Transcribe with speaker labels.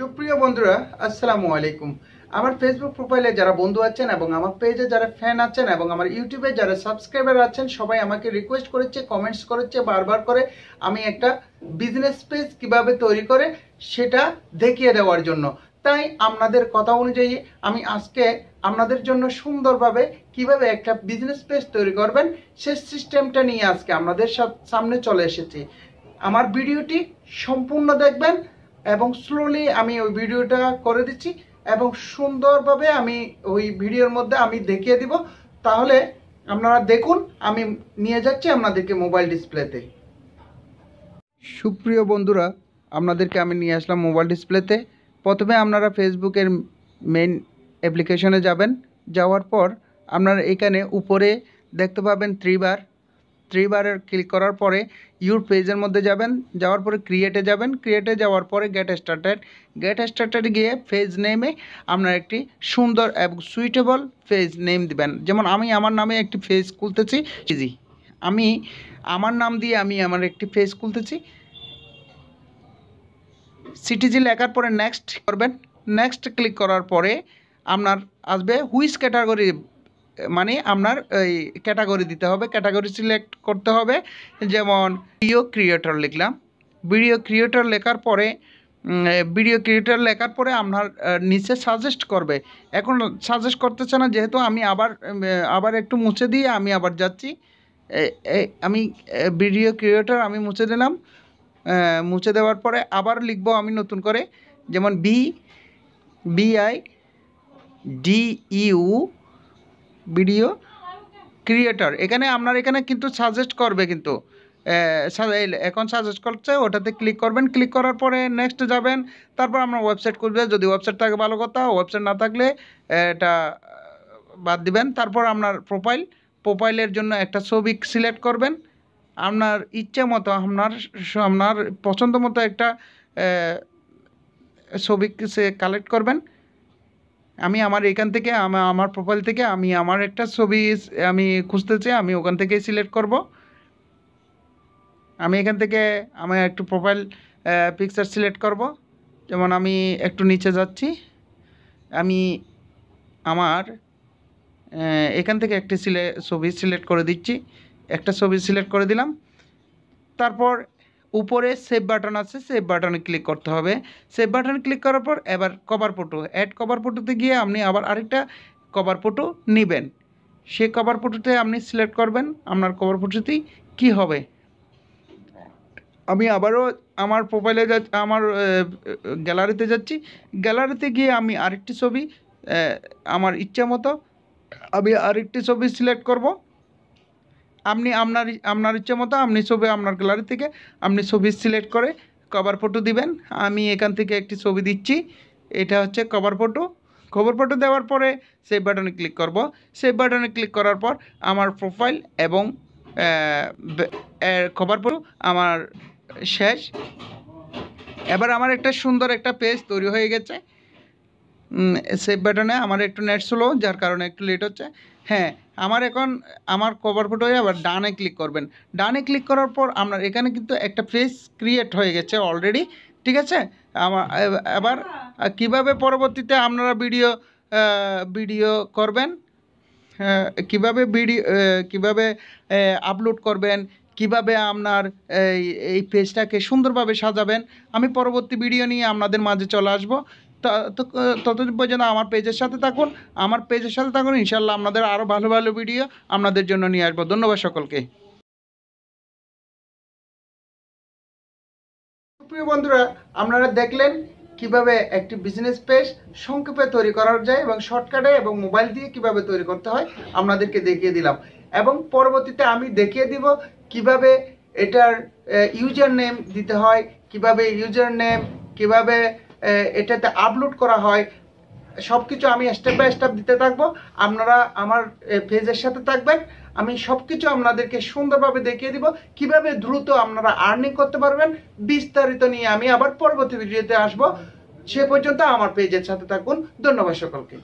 Speaker 1: সুপ্রিয় বন্ধুরা আসসালামু আলাইকুম আমার ফেসবুক প্রোফাইলে যারা বন্ধু আছেন এবং আমার পেজে যারা ফ্যান আছেন এবং আমার ইউটিউবে যারা সাবস্ক্রাইবার আছেন সবাই আমাকে রিকোয়েস্ট করেছে কমেন্টস করেছে বারবার করে আমি একটা বিজনেস পেজ কিভাবে তৈরি করে সেটা দেখিয়ে দেওয়ার জন্য তাই আপনাদের কথা অনুযায়ী আমি আজকে আপনাদের জন্য সুন্দরভাবে কিভাবে একটা বিজনেস পেজ তৈরি করবেন সে সিস্টেমটা নিয়ে আজকে আপনাদের সামনে চলে এসেছি আমার ভিডিওটি সম্পূর্ণ দেখবেন এবং স্লোলি আমি ওই ভিডিওটা করে দিচ্ছি এবং সুন্দরভাবে আমি ওই ভিডিওর মধ্যে আমি দেখিয়ে দিব তাহলে আপনারা দেখুন আমি নিয়ে যাচ্ছি আপনাদেরকে মোবাইল ডিসপ্লেতে সুপ্রিয় বন্ধুরা আপনাদেরকে আমি নিয়ে আসলাম মোবাইল ডিসপ্লেতে প্রথমে আপনারা ফেসবুকের মেন অ্যাপ্লিকেশনে যাবেন যাওয়ার পর আপনারা এখানে উপরে দেখতে পাবেন ত্রিবার থ্রিবারের ক্লিক করার পরে ইউর পেজের মধ্যে যাবেন যাওয়ার পরে ক্রিয়েটে যাবেন ক্রিয়েটে যাওয়ার পরে গেট স্টার্টেড গেট স্টার্টেড গিয়ে ফেজ নেমে আপনার একটি সুন্দর এবং সুইটেবল ফেজ নেম দিবেন যেমন আমি আমার নামে একটি ফেজ খুলতেছি জি আমি আমার নাম দিয়ে আমি আমার একটি ফেজ খুলতেছি সিটিজি লেখার পরে নেক্সট করবেন নেক্সট ক্লিক করার পরে আপনার আসবে হুইস ক্যাটাগরি মানে আপনার এই ক্যাটাগরি দিতে হবে ক্যাটাগরি সিলেক্ট করতে হবে যেমন ভিডিও ক্রিয়েটর লিখলাম ভিডিও ক্রিয়েটর লেখার পরে ভিডিও ক্রিয়েটর লেখার পরে আপনার নিচে সাজেস্ট করবে এখন সাজেস্ট করতেছে না যেহেতু আমি আবার আবার একটু মুছে দিয়ে আমি আবার যাচ্ছি আমি ভিডিও ক্রিয়েটর আমি মুছে দিলাম মুছে দেওয়ার পরে আবার লিখব আমি নতুন করে যেমন বি বিআই ডিইউ ভিডিও ক্রিয়েটর এখানে আপনার এখানে কিন্তু সাজেস্ট করবে কিন্তু এখন সাজেস্ট করছে ওটাতে ক্লিক করবেন ক্লিক করার পরে নেক্সট যাবেন তারপর আপনার ওয়েবসাইট খুলবে যদি ওয়েবসাইট থাকে ভালো কথা ওয়েবসাইট না থাকলে এটা বাদ দিবেন তারপর আপনার প্রোফাইল প্রোফাইলের জন্য একটা ছবি সিলেক্ট করবেন আপনার ইচ্ছে মতো আপনার আপনার পছন্দ মতো একটা ছবি কালেক্ট করবেন আমি আমার এখান থেকে আমার প্রোফাইল থেকে আমি আমার একটা ছবি আমি খুঁজতে চাই আমি ওখান থেকে সিলেক্ট করব আমি এখান থেকে আমি একটু প্রোফাইল পিকচার সিলেক্ট করব যেমন আমি একটু নিচে যাচ্ছি আমি আমার এখান থেকে একটি ছবি সিলেক্ট করে দিচ্ছি একটা ছবি সিলেক্ট করে দিলাম তারপর উপরে সেভ বাটন আছে সেভ বাটনে ক্লিক করতে হবে সেভ বাটন ক্লিক করার পর এবার কভার ফটো অ্যাড কভার ফটোতে গিয়ে আপনি আবার আরেকটা কভার ফটো নেবেন সে কভার ফটোতে আপনি সিলেক্ট করবেন আপনার কভার ফটোতেই কি হবে আমি আবারও আমার প্রোফাইলে যা আমার গ্যালারিতে যাচ্ছি গ্যালারিতে গিয়ে আমি আরেকটি ছবি আমার ইচ্ছা মতো আমি আরেকটি ছবি সিলেক্ট করবো আপনি আপনার আপনার ইচ্ছে মতো আপনি ছবি আপনার গ্যালারি থেকে আপনি ছবি সিলেক্ট করে কভার ফটো দিবেন আমি এখান থেকে একটি ছবি দিচ্ছি এটা হচ্ছে কভার ফটো কভার ফটো দেওয়ার পরে সেভ বাটনে ক্লিক করব সেভ বাটনে ক্লিক করার পর আমার প্রোফাইল এবং কভার ফটো আমার শেষ এবার আমার একটা সুন্দর একটা পেজ তৈরি হয়ে গেছে সেভ বাটনে আমার একটু নেট স্লো যার কারণে একটু লেট হচ্ছে হ্যাঁ আমার এখন আমার কভার ফটো হয়ে আবার ডানে ক্লিক করবেন ডানে ক্লিক করার পর আপনার এখানে কিন্তু একটা পেজ ক্রিয়েট হয়ে গেছে অলরেডি ঠিক আছে আমার আবার কিভাবে পরবর্তীতে আপনারা ভিডিও ভিডিও করবেন কিভাবে ভিডিও কিভাবে আপলোড করবেন কিভাবে আপনার এই পেজটাকে সুন্দরভাবে সাজাবেন আমি পরবর্তী ভিডিও নিয়ে আপনাদের মাঝে চলে আসব ততদিন পর্যন্ত আমার পেজের সাথে থাকুন আমার পেজের সাথে থাকুন ইনশাল্লাহ আপনাদের আরও ভালো ভালো ভিডিও আপনাদের জন্য নিয়ে আসবো ধন্যবাদ সকলকে প্রিয় বন্ধুরা আপনারা দেখলেন কিভাবে একটি বিজনেস পেজ সংক্ষেপে তৈরি করা যায় এবং শর্টকাটে এবং মোবাইল দিয়ে কিভাবে তৈরি করতে হয় আপনাদেরকে দেখিয়ে দিলাম এবং পরবর্তীতে আমি দেখিয়ে দিব কিভাবে এটার ইউজার নেম দিতে হয় কিভাবে ইউজার নেম কিভাবে এটাতে আপলোড করা হয় সব কিছু আমি স্টেপ বাই স্টেপ দিতে থাকবো আপনারা আমার পেজের সাথে থাকবেন আমি সব কিছু আপনাদেরকে সুন্দরভাবে দেখিয়ে দিব কিভাবে দ্রুত আপনারা আর্নিং করতে পারবেন বিস্তারিত নিয়ে আমি আবার পরবর্তী ভিডিওতে আসব সে পর্যন্ত আমার পেজের সাথে থাকুন ধন্যবাদ সকলকে